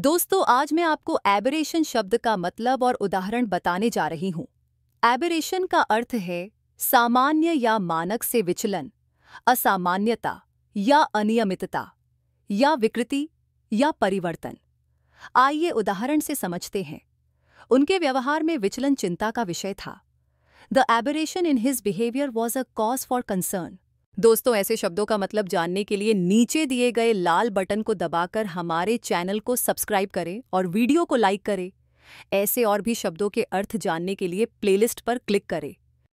दोस्तों आज मैं आपको एबरेशन शब्द का मतलब और उदाहरण बताने जा रही हूं एबरेशन का अर्थ है सामान्य या मानक से विचलन असामान्यता या अनियमितता या विकृति या परिवर्तन आइए उदाहरण से समझते हैं उनके व्यवहार में विचलन चिंता का विषय था the aberration in his behaviour was a cause for concern दोस्तों ऐसे शब्दों का मतलब जानने के लिए नीचे दिए गए लाल बटन को दबाकर हमारे चैनल को सब्सक्राइब करें और वीडियो को लाइक करें ऐसे और भी शब्दों के अर्थ जानने के लिए प्लेलिस्ट पर क्लिक करें